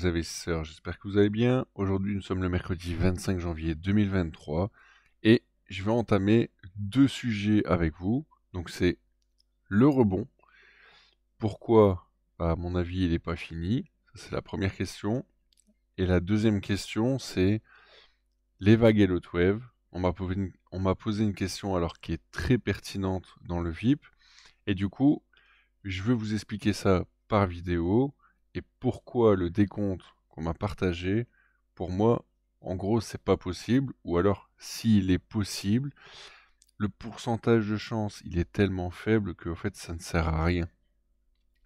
frères sœurs, j'espère que vous allez bien. Aujourd'hui, nous sommes le mercredi 25 janvier 2023 et je vais entamer deux sujets avec vous. Donc c'est le rebond. Pourquoi, bah, à mon avis, il n'est pas fini C'est la première question. Et la deuxième question, c'est les vagues et l'autre wave. On m'a posé une question alors qui est très pertinente dans le VIP. Et du coup, je veux vous expliquer ça par vidéo et pourquoi le décompte qu'on m'a partagé, pour moi, en gros, c'est pas possible, ou alors s'il est possible, le pourcentage de chance, il est tellement faible que fait, ça ne sert à rien.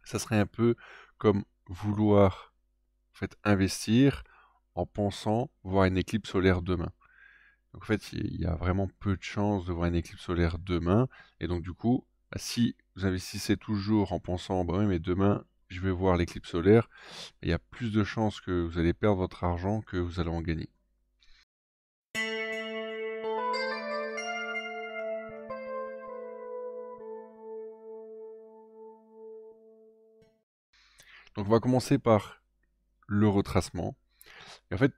Ça serait un peu comme vouloir fait, investir en pensant voir une éclipse solaire demain. Donc en fait, il y a vraiment peu de chances de voir une éclipse solaire demain, et donc du coup, bah, si vous investissez toujours en pensant, bah oui, mais demain, je vais voir l'éclipse solaire, il y a plus de chances que vous allez perdre votre argent que vous allez en gagner. Donc on va commencer par le retracement. Et en fait,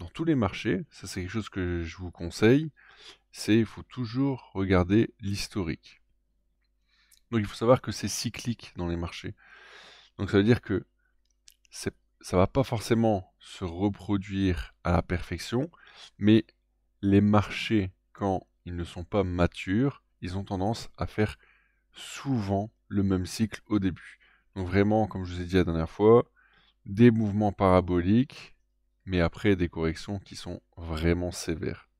dans tous les marchés, ça c'est quelque chose que je vous conseille, c'est il faut toujours regarder l'historique. Donc il faut savoir que c'est cyclique dans les marchés. Donc ça veut dire que ça ne va pas forcément se reproduire à la perfection, mais les marchés, quand ils ne sont pas matures, ils ont tendance à faire souvent le même cycle au début. Donc vraiment, comme je vous ai dit la dernière fois, des mouvements paraboliques, mais après des corrections qui sont vraiment sévères.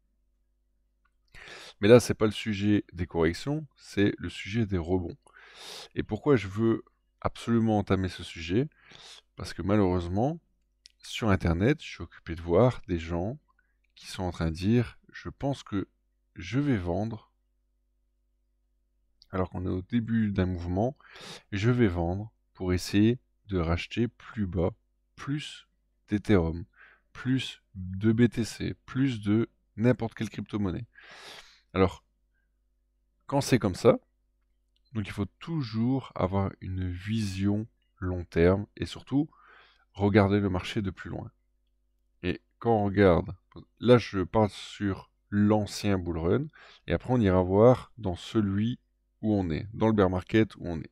Mais là, ce n'est pas le sujet des corrections, c'est le sujet des rebonds. Et pourquoi je veux absolument entamer ce sujet, parce que malheureusement, sur Internet, je suis occupé de voir des gens qui sont en train de dire, je pense que je vais vendre, alors qu'on est au début d'un mouvement, je vais vendre pour essayer de racheter plus bas, plus d'Ethereum, plus de BTC, plus de n'importe quelle crypto-monnaie. Alors, quand c'est comme ça, donc il faut toujours avoir une vision long terme et surtout regarder le marché de plus loin. Et quand on regarde, là je parle sur l'ancien bull run et après on ira voir dans celui où on est, dans le bear market où on est.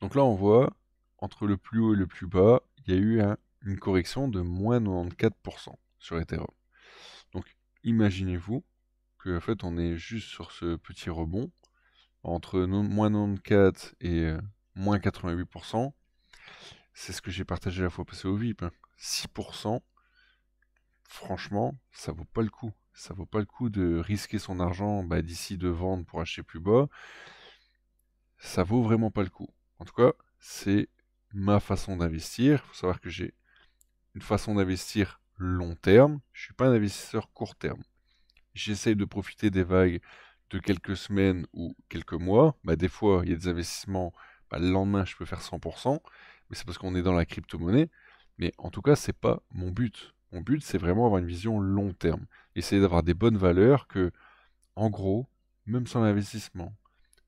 Donc là on voit entre le plus haut et le plus bas, il y a eu une correction de moins 94% sur Ethereum. Donc imaginez-vous que en fait on est juste sur ce petit rebond entre moins 94 et euh, moins 88%, c'est ce que j'ai partagé la fois passée au VIP. 6%, hein. franchement, ça vaut pas le coup. Ça vaut pas le coup de risquer son argent bah, d'ici de vendre pour acheter plus bas. Ça vaut vraiment pas le coup. En tout cas, c'est ma façon d'investir. Il faut savoir que j'ai une façon d'investir long terme. Je ne suis pas un investisseur court terme. J'essaye de profiter des vagues de quelques semaines ou quelques mois, bah, des fois, il y a des investissements, bah, le lendemain, je peux faire 100%, mais c'est parce qu'on est dans la crypto-monnaie. Mais en tout cas, ce n'est pas mon but. Mon but, c'est vraiment avoir une vision long terme. Essayer d'avoir des bonnes valeurs que, en gros, même sans investissement,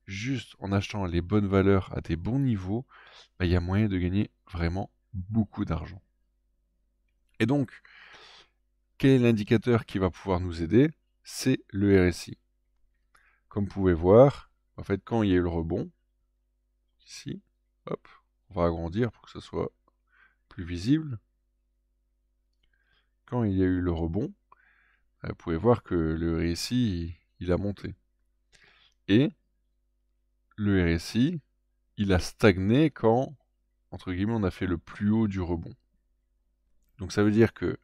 juste en achetant les bonnes valeurs à des bons niveaux, bah, il y a moyen de gagner vraiment beaucoup d'argent. Et donc, quel est l'indicateur qui va pouvoir nous aider C'est le RSI. Comme vous pouvez voir, en fait, quand il y a eu le rebond, ici, hop, on va agrandir pour que ce soit plus visible. Quand il y a eu le rebond, euh, vous pouvez voir que le RSI, il a monté. Et le RSI, il a stagné quand, entre guillemets, on a fait le plus haut du rebond. Donc ça veut dire que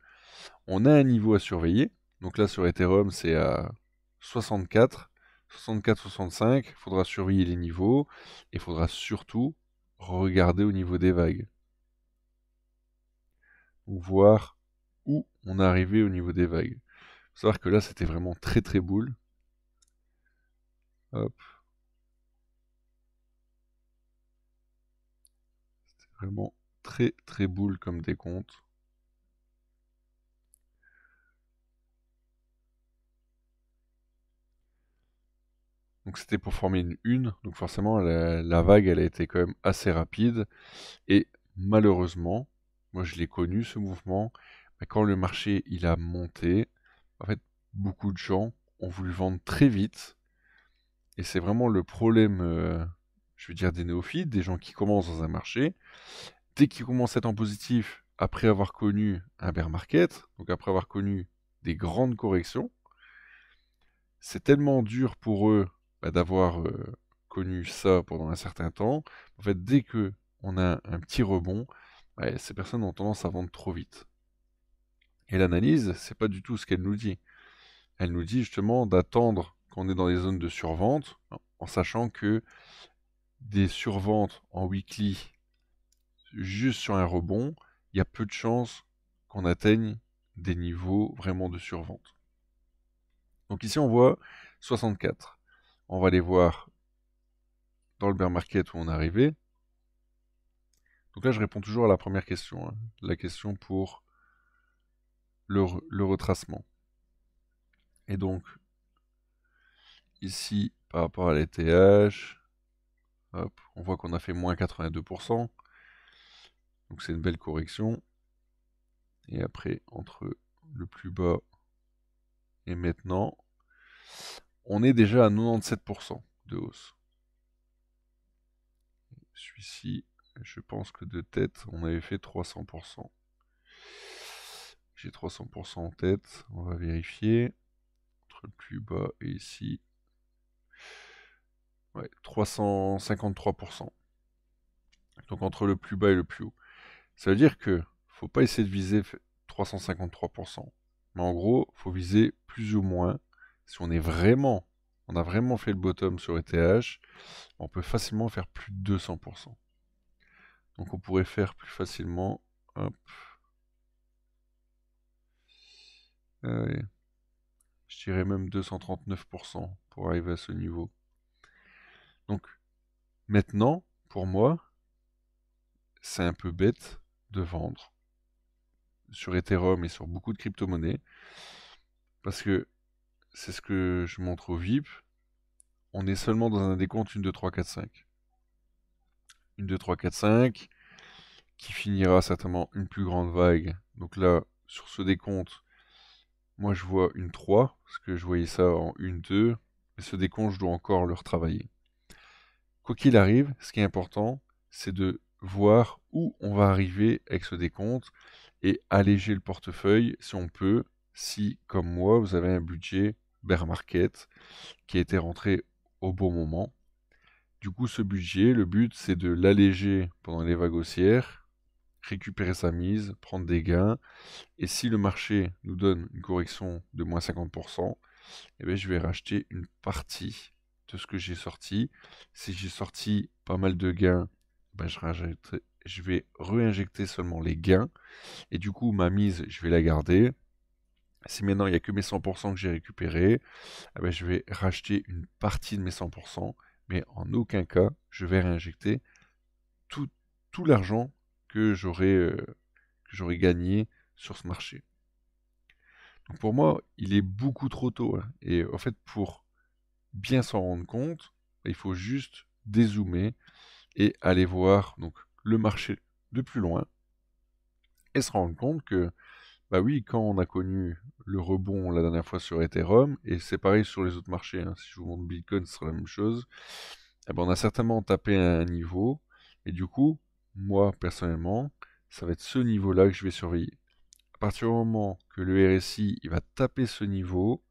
on a un niveau à surveiller. Donc là sur Ethereum, c'est à 64. 64-65, il faudra surveiller les niveaux et il faudra surtout regarder au niveau des vagues. Ou voir où on est arrivé au niveau des vagues. Il faut savoir que là, c'était vraiment très très boule. Hop. C'était vraiment très très boule comme décompte. Donc c'était pour former une une, donc forcément la, vague elle a été quand même assez rapide. Et malheureusement, moi je l'ai connu ce mouvement, quand le marché il a monté, en fait beaucoup de gens ont voulu vendre très vite. Et c'est vraiment le problème, euh, je veux dire, des néophytes, des gens qui commencent dans un marché. Dès qu'ils commencent à être en positif, après avoir connu un bear market, donc après avoir connu des grandes corrections, c'est tellement dur pour eux bah, d'avoir euh, connu ça pendant un certain temps, en fait, dès que on a un petit rebond, bah, ces personnes ont tendance à vendre trop vite. Et l'analyse, c'est pas du tout ce qu'elle nous dit. Elle nous dit justement d'attendre qu'on est dans des zones de survente, en sachant que des surventes en weekly juste sur un rebond, il y a peu de chances qu'on atteigne des niveaux vraiment de survente. Donc ici on voit 64. On va aller voir dans le bear market où on est arrivé. Donc là, je réponds toujours à la première question, hein. la question pour le, le, retracement. Et donc, ici, par rapport à l'ETH, on voit qu'on a fait moins 82%. Donc c'est une belle correction. Et après, entre le plus bas et maintenant, on est déjà à 97% de hausse. Celui-ci, je pense que de tête, on avait fait 300%. J'ai 300% en tête, on va vérifier. Entre le plus bas et ici. Ouais, 353%. Donc entre le plus bas et le plus haut. Ça veut dire que faut pas essayer de viser 353%. Mais en gros, faut viser plus ou moins si on est vraiment, on a vraiment fait le bottom sur ETH, on peut facilement faire plus de 200%. Donc on pourrait faire plus facilement, hop. Ah Je dirais même 239% pour arriver à ce niveau. Donc maintenant, pour moi, c'est un peu bête de vendre sur Ethereum et sur beaucoup de crypto-monnaies. Parce que c'est ce que je montre au VIP, on est seulement dans un décompte 1, 2, 3, 4, 5. 1, 2, 3, 4, 5, qui finira certainement une plus grande vague. Donc là, sur ce décompte, moi je vois une 3, parce que je voyais ça en 1, 2, Et ce décompte, je dois encore le retravailler. Quoi qu'il arrive, ce qui est important, c'est de voir où on va arriver avec ce décompte et alléger le portefeuille si on peut, si, comme moi, vous avez un budget Bear Market, qui était rentré au bon moment. Du coup, ce budget, le but, c'est de l'alléger pendant les vagues haussières, récupérer sa mise, prendre des gains, et si le marché nous donne une correction de moins 50%, eh bien, je vais racheter une partie de ce que j'ai sorti. Si j'ai sorti pas mal de gains, ben, je, je vais réinjecter seulement les gains, et du coup, ma mise, je vais la garder, si maintenant il n'y a que mes 100% que j'ai récupéré, eh ben, je vais racheter une partie de mes 100%, mais en aucun cas je vais réinjecter tout, tout l'argent euh, que j'aurais gagné sur ce marché. Donc pour moi, il est beaucoup trop tôt. Hein. et en fait, pour bien s'en rendre compte, bah, il faut juste dézoomer et aller voir donc, le marché de plus loin et se rendre compte que bah oui, quand on a connu le rebond la dernière fois sur Ethereum, et c'est pareil sur les autres marchés, hein. si je vous montre Bitcoin, ce sera la même chose, eh ben, on a certainement tapé un niveau, et du coup, moi personnellement, ça va être ce niveau-là que je vais surveiller. À partir du moment que le RSI il va taper ce niveau,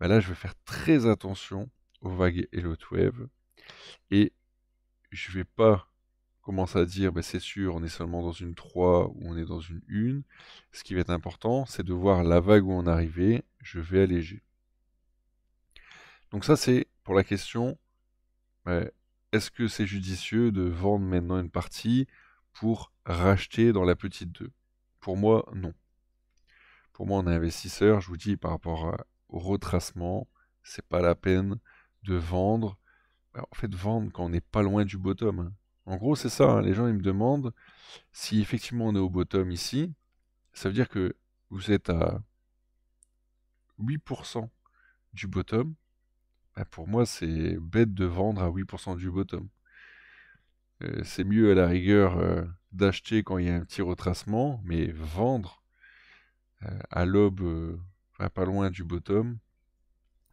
ben là je vais faire très attention aux vagues et l'autre wave, et je vais pas commence à dire, bah, c'est sûr, on est seulement dans une 3 ou on est dans une 1, ce qui va être important, c'est de voir la vague où on arrivait, je vais alléger. Donc ça, c'est pour la question, est-ce que c'est judicieux de vendre maintenant une partie pour racheter dans la petite 2 Pour moi, non. Pour moi, en investisseur, je vous dis, par rapport au retracement, c'est pas la peine de vendre. en fait, vendre quand on n'est pas loin du bottom. Hein. En gros, c'est ça. Hein, les gens, ils me demandent si effectivement on est au bottom ici. Ça veut dire que vous êtes à 8% du bottom. Bah, pour moi, c'est bête de vendre à 8% du bottom. Euh, c'est mieux à la rigueur euh, d'acheter quand il y a un petit retracement, mais vendre euh, à l'aube, pas loin du bottom,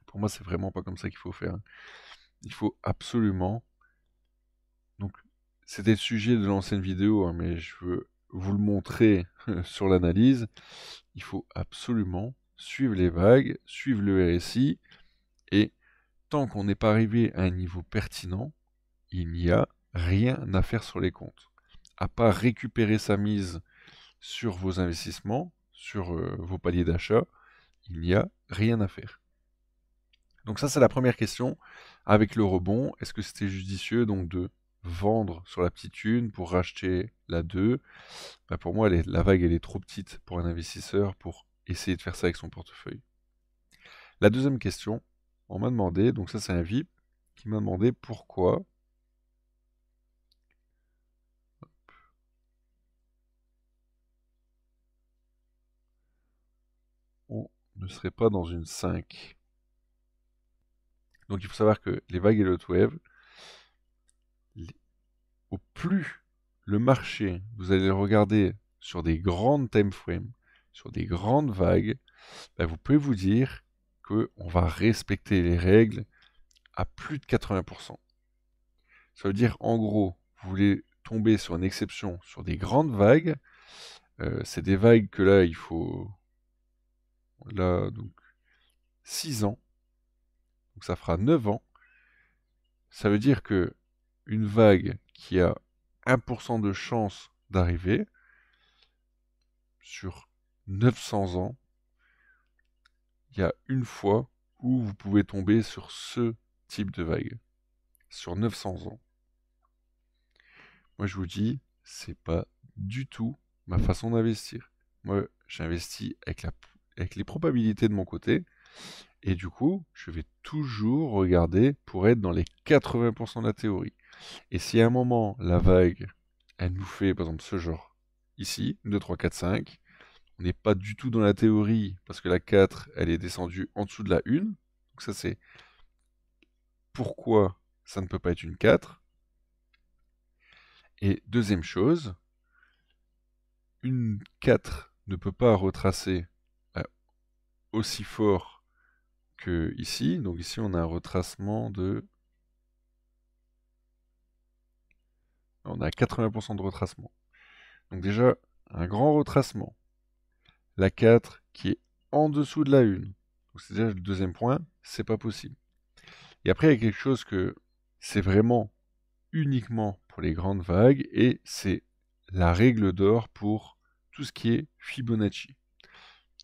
pour moi, c'est vraiment pas comme ça qu'il faut faire. Il faut absolument c'était le sujet de l'ancienne vidéo, hein, mais je veux vous le montrer sur l'analyse. Il faut absolument suivre les vagues, suivre le RSI, et tant qu'on n'est pas arrivé à un niveau pertinent, il n'y a rien à faire sur les comptes. À part récupérer sa mise sur vos investissements, sur euh, vos paliers d'achat, il n'y a rien à faire. Donc ça c'est la première question. Avec le rebond, est-ce que c'était judicieux donc de vendre sur la petite une pour racheter la 2, bah, pour moi, la vague, elle est trop petite pour un investisseur pour essayer de faire ça avec son portefeuille. La deuxième question, on m'a demandé, donc ça c'est un VIP, qui m'a demandé pourquoi. On ne serait pas dans une 5. Donc il faut savoir que les vagues et le wave, au plus le marché, vous allez regarder sur des grandes time frames, sur des grandes vagues, bah, vous pouvez vous dire que va respecter les règles à plus de 80%. Ça veut dire en gros, vous voulez tomber sur une exception sur des grandes vagues. Euh, c'est des vagues que là il faut là donc 6 ans. Donc ça fera 9 ans. Ça veut dire que une vague qui a 1% de chance d'arriver sur 900 ans, il y a une fois où vous pouvez tomber sur ce type de vague. Sur 900 ans. Moi, je vous dis, c'est pas du tout ma façon d'investir. Moi, j'investis avec, avec les probabilités de mon côté. Et du coup, je vais toujours regarder pour être dans les 80% de la théorie. Et si à un moment, la vague, elle nous fait, par exemple, ce genre ici, 2, 3, 4, 5, on n'est pas du tout dans la théorie, parce que la 4, elle est descendue en dessous de la 1. Donc ça, c'est pourquoi ça ne peut pas être une 4. Et deuxième chose, une 4 ne peut pas retracer euh, aussi fort que ici. Donc ici, on a un retracement de on a 80% de retracement. Donc déjà, un grand retracement. La 4 qui est en dessous de la 1. Donc c'est déjà le deuxième point, c'est pas possible. Et après, il y a quelque chose que c'est vraiment uniquement pour les grandes vagues et c'est la règle d'or pour tout ce qui est Fibonacci.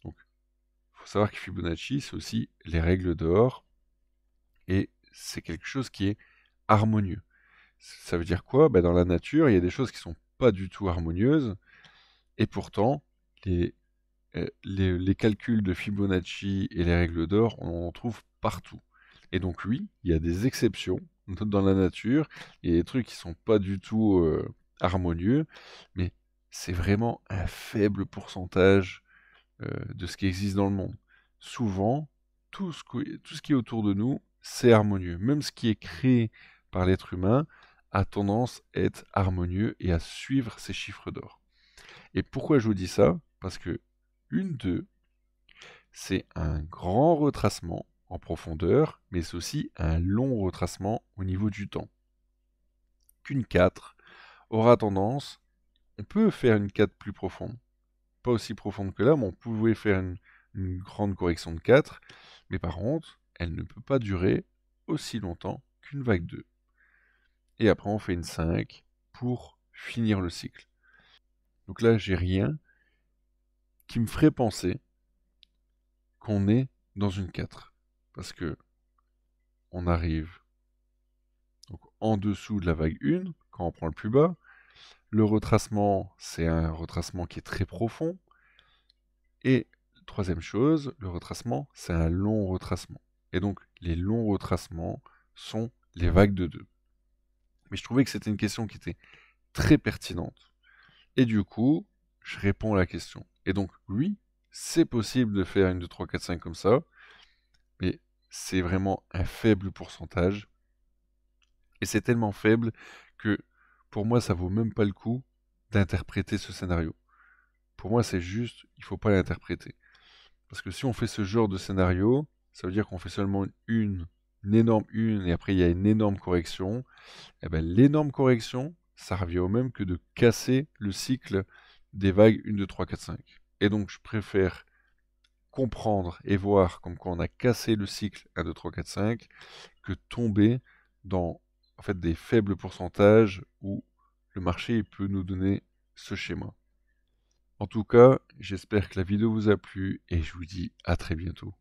Donc, il faut savoir que Fibonacci, c'est aussi les règles d'or et c'est quelque chose qui est harmonieux. Ça veut dire quoi bah, Dans la nature, il y a des choses qui ne sont pas du tout harmonieuses, et pourtant, euh, les, les, calculs de Fibonacci et les règles d'or, on en trouve partout. Et donc oui, il y a des exceptions dans la nature, il y a des trucs qui sont pas du tout euh, harmonieux, mais c'est vraiment un faible pourcentage euh, de ce qui existe dans le monde. Souvent, tout ce, tout ce qui est autour de nous, c'est harmonieux. Même ce qui est créé par l'être humain, a tendance à être harmonieux et à suivre ces chiffres d'or. Et pourquoi je vous dis ça Parce que une 2, c'est un grand retracement en profondeur, mais c'est aussi un long retracement au niveau du temps. Qu'une 4 aura tendance, on peut faire une 4 plus profonde, pas aussi profonde que là, mais on pouvait faire une, une grande correction de 4, mais par contre, elle ne peut pas durer aussi longtemps qu'une vague 2 et après on fait une 5 pour finir le cycle. Donc là, j'ai rien qui me ferait penser qu'on est dans une 4. Parce que on arrive en dessous de la vague 1, quand on prend le plus bas. Le retracement, c'est un retracement qui est très profond. Et troisième chose, le retracement, c'est un long retracement. Et donc, les longs retracements sont les vagues de 2. Mais je trouvais que c'était une question qui était très pertinente. Et du coup, je réponds à la question. Et donc, oui, c'est possible de faire une 2, 3, 4, 5 comme ça, mais c'est vraiment un faible pourcentage. Et c'est tellement faible que pour moi, ça vaut même pas le coup d'interpréter ce scénario. Pour moi, c'est juste, il faut pas l'interpréter. Parce que si on fait ce genre de scénario, ça veut dire qu'on fait seulement une une énorme une et après il y a une énorme correction, et eh ben, l'énorme correction, ça revient au même que de casser le cycle des vagues 1, 2, 3, 4, 5. Et donc je préfère comprendre et voir comme quand on a cassé le cycle 1, 2, 3, 4, 5 que tomber dans en fait, des faibles pourcentages où le marché peut nous donner ce schéma. En tout cas, j'espère que la vidéo vous a plu et je vous dis à très bientôt.